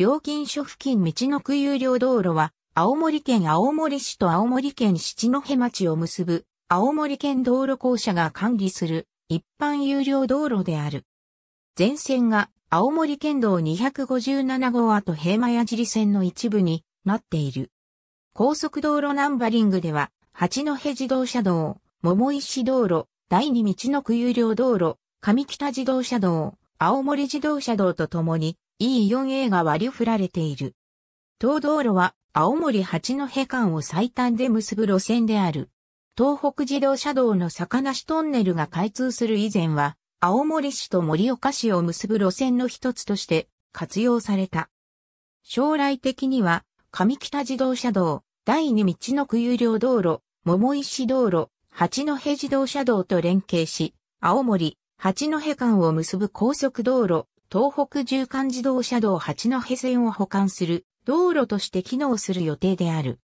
料金所付近道の区有料道路は、青森県青森市と青森県七戸町を結ぶ、青森県道路公社が管理する、一般有料道路である。全線が、青森県道257号跡平間矢尻線の一部になっている。高速道路ナンバリングでは、八戸自動車道、桃石道路、第二道の区有料道路、上北自動車道、青森自動車道とともに、E4 A が割り振られている。東道路は青森八戸間を最短で結ぶ路線である。東北自動車道の坂梨トンネルが開通する以前は、青森市と盛岡市を結ぶ路線の一つとして活用された。将来的には、上北自動車道、第二道の区有料道路、桃石道路、八戸自動車道と連携し、青森、八戸間を結ぶ高速道路、東北縦貫自動車道八戸線を保管する道路として機能する予定である。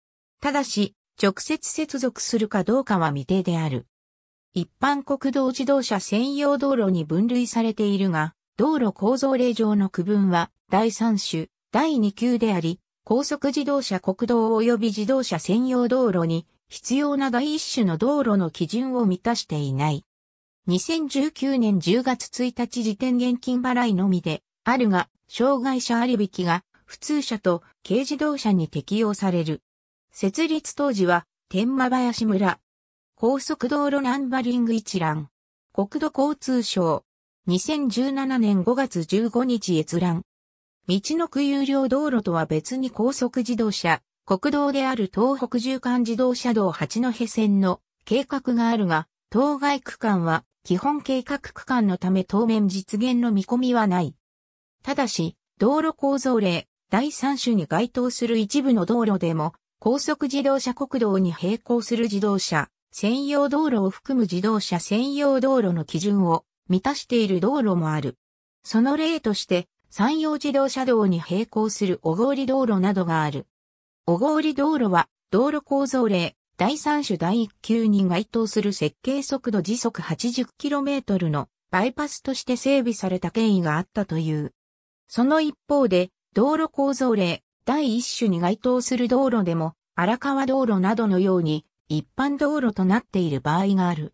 ただし、直接接続するかどうかは未定である。一般国道自動車専用道路に分類されているが、道路構造令上の区分は第3種、第2級であり、高速自動車国道及び自動車専用道路に必要な第1種の道路の基準を満たしていない。2019年10月1日時点現金払いのみで、あるが、障害者割引が、普通車と軽自動車に適用される。設立当時は、天馬林村。高速道路ナンバリング一覧。国土交通省。2017年5月15日閲覧。道の区有料道路とは別に高速自動車、国道である東北縦貫自動車道八戸線の計画があるが、当該区間は基本計画区間のため当面実現の見込みはない。ただし、道路構造例第3種に該当する一部の道路でも、高速自動車国道に並行する自動車、専用道路を含む自動車専用道路の基準を満たしている道路もある。その例として、山陽自動車道に並行する小郡道路などがある。小郡道路は道路構造例第3種第1級に該当する設計速度時速 80km のバイパスとして整備された経緯があったという。その一方で、道路構造例第1種に該当する道路でも、荒川道路などのように一般道路となっている場合がある。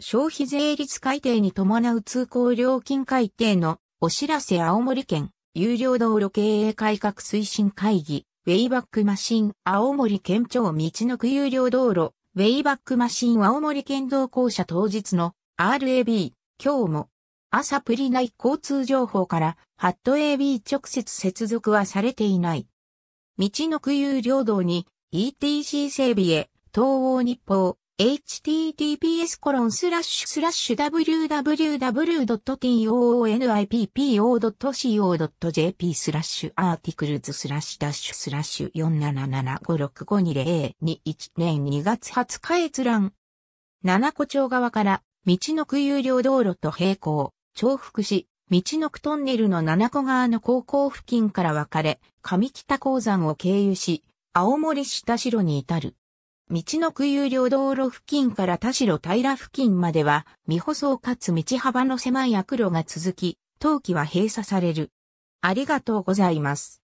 消費税率改定に伴う通行料金改定のお知らせ青森県有料道路経営改革推進会議ウェイバックマシン、青森県庁道の区有料道路、ウェイバックマシン青森県道公社当日の RAB、今日も、朝プリ内交通情報から、ハット AB 直接接続はされていない。道の区有料道に ETC 整備へ、東欧日報、https://www.toonippo.co.jp スラッシュアーティクルズスラッシュダッシュスラッシュ477565202 1年2月20日閲覧。七子町側から道の区有料道路と並行、重複し、道の区トンネルの七子川の高校付近から分かれ、上北鉱山を経由し、青森下城に至る。道の区有料道路付近から田代平付近までは、未舗装かつ道幅の狭い悪路が続き、冬季は閉鎖される。ありがとうございます。